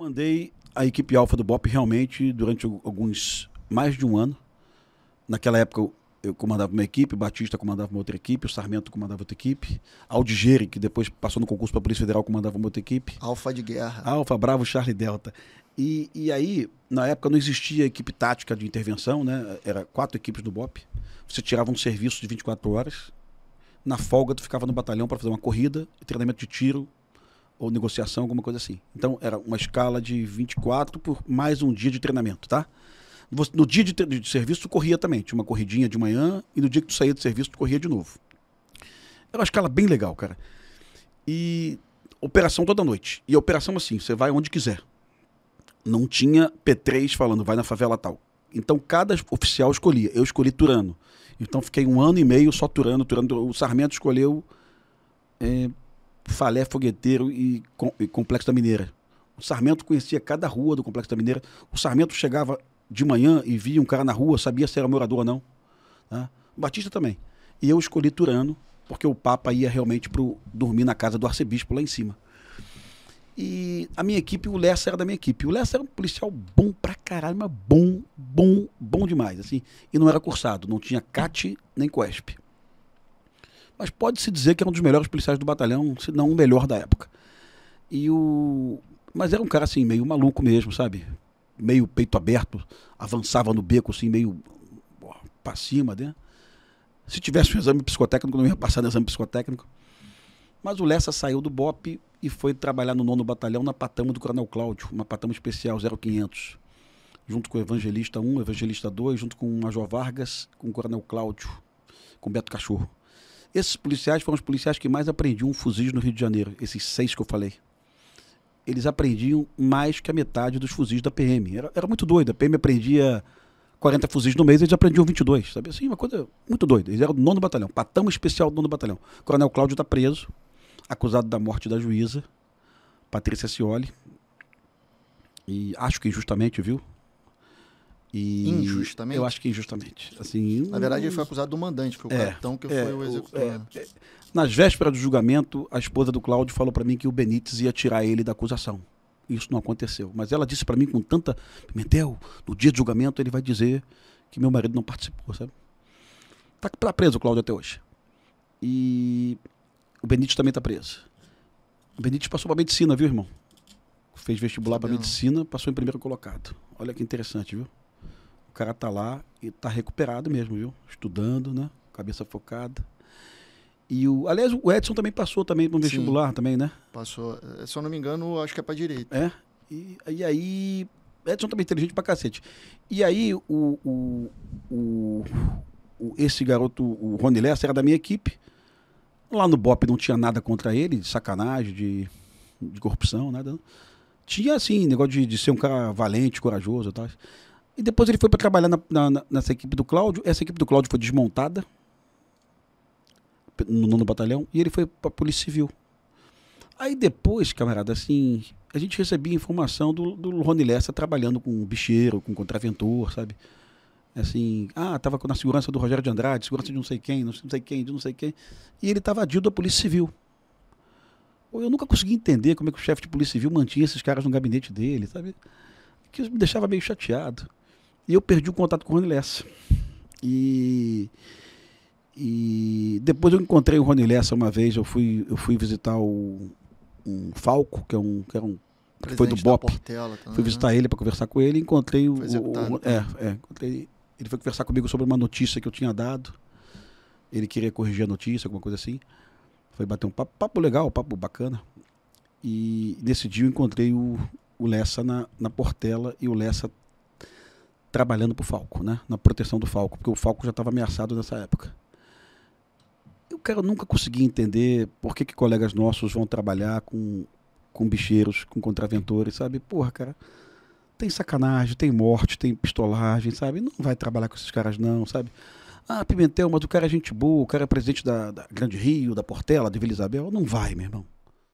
Mandei a equipe alfa do BOP realmente durante alguns mais de um ano. Naquela época eu, comandava uma equipe, Batista comandava uma outra equipe, o Sarmento comandava outra equipe, Aldigere, que depois passou no concurso para a Polícia Federal, comandava uma outra equipe. Alfa de guerra. Alfa, Bravo, Charlie Delta. E, e aí, na época não existia equipe tática de intervenção, né? Era quatro equipes do BOP. Você tirava um serviço de 24 horas. Na folga, tu ficava no batalhão para fazer uma corrida, treinamento de tiro, ou negociação, alguma coisa assim. Então era uma escala de 24 por mais um dia de treinamento, tá? No dia de, de serviço, tu corria também. Tinha uma corridinha de manhã e no dia que tu saía do serviço, tu corria de novo. Era uma escala bem legal, cara. E operação toda noite. E operação assim, você vai onde quiser. Não tinha P3 falando, vai na favela tal. Então cada oficial escolhia. Eu escolhi Turano. Então fiquei um ano e meio só Turano, Turano. O sarmento escolheu é, Falé, Fogueteiro e, com, e Complexo da Mineira. O Sarmento conhecia cada rua do Complexo da Mineira. O Sarmento chegava de manhã e via um cara na rua, sabia se era morador ou não. Né? O Batista também. E eu escolhi Turano, porque o Papa ia realmente pro, dormir na casa do arcebispo lá em cima. E a minha equipe, o Lessa era da minha equipe. O Lessa era um policial bom pra caralho, mas bom, bom, bom demais, assim. E não era cursado, não tinha CAT nem COESP mas pode-se dizer que é um dos melhores policiais do batalhão, se não o melhor da época. E o. Mas era um cara assim, meio maluco mesmo, sabe? Meio peito aberto, avançava no beco assim, meio para cima, né? Se tivesse um exame psicotécnico, não ia passar no exame psicotécnico. Mas o Lessa saiu do BOP e foi trabalhar no nono batalhão na patama do Coronel Cláudio, uma patama especial 0500, junto com o Evangelista 1, Evangelista 2, junto com o Major Vargas, com o Coronel Cláudio, com o Beto Cachorro. Esses policiais foram os policiais que mais aprendiam fuzis no Rio de Janeiro, esses seis que eu falei. Eles aprendiam mais que a metade dos fuzis da PM. Era, era muito doido. A PM aprendia 40 fuzis no mês, eles aprendiam 22. Sabe assim, uma coisa muito doida. Eles eram do nono batalhão, patão especial do nono batalhão. O coronel Cláudio está preso, acusado da morte da juíza, Patrícia Cioli. E acho que injustamente, viu? E injustamente? Eu acho que injustamente. Assim, Na verdade, ele foi acusado do mandante, foi o é, que é, foi o executor. É, é nas vésperas do julgamento, a esposa do Cláudio falou para mim que o Benítez ia tirar ele da acusação. Isso não aconteceu. Mas ela disse para mim com tanta. Pimentel, no dia do julgamento ele vai dizer que meu marido não participou, sabe? Tá preso o Cláudio até hoje. E o Benítez também tá preso. O Benítez passou para medicina, viu, irmão? Fez vestibular para medicina, passou em primeiro colocado. Olha que interessante, viu? O cara tá lá e tá recuperado mesmo, viu? Estudando, né? Cabeça focada. E o, aliás, o Edson também passou também no vestibular Sim, também, né? Passou. É, se eu não me engano, acho que é para direito. É. E, e aí, Edson também inteligente pra cacete. E aí, o, o, o, o esse garoto, o Rony Lessa, era da minha equipe. Lá no BOP não tinha nada contra ele, de sacanagem, de, de corrupção, nada. Tinha, assim, negócio de, de ser um cara valente, corajoso e tal. E depois ele foi para trabalhar na, na, nessa equipe do Cláudio. Essa equipe do Cláudio foi desmontada no nono batalhão e ele foi para a Polícia Civil. Aí depois, camarada, assim, a gente recebia informação do, do Rony Lessa trabalhando com bicheiro, com contraventor, sabe? Assim, ah, tava na segurança do Rogério de Andrade, segurança de não sei quem, não sei quem, de não sei quem. E ele estava adido da Polícia Civil. Eu nunca consegui entender como é que o chefe de Polícia Civil mantinha esses caras no gabinete dele, sabe? Que me deixava meio chateado. E eu perdi o contato com o Rony Lessa. E, e depois eu encontrei o Rony Lessa uma vez, eu fui, eu fui visitar o um Falco, que é um que era é um foi do BOP. fui né? visitar ele para conversar com ele, encontrei o, o, o né? é, é, encontrei, ele foi conversar comigo sobre uma notícia que eu tinha dado. Ele queria corrigir a notícia, alguma coisa assim. Foi bater um papo, papo legal, papo bacana. E nesse dia eu encontrei o, o Lessa na, na Portela e o Lessa trabalhando para o Falco, né? na proteção do Falco, porque o Falco já estava ameaçado nessa época. Eu, cara, nunca consegui entender por que, que colegas nossos vão trabalhar com, com bicheiros, com contraventores, sabe? Porra, cara, tem sacanagem, tem morte, tem pistolagem, sabe? Não vai trabalhar com esses caras não, sabe? Ah, Pimentel, mas o cara é gente boa, o cara é presidente da, da Grande Rio, da Portela, de Vila Isabel. Não vai, meu irmão.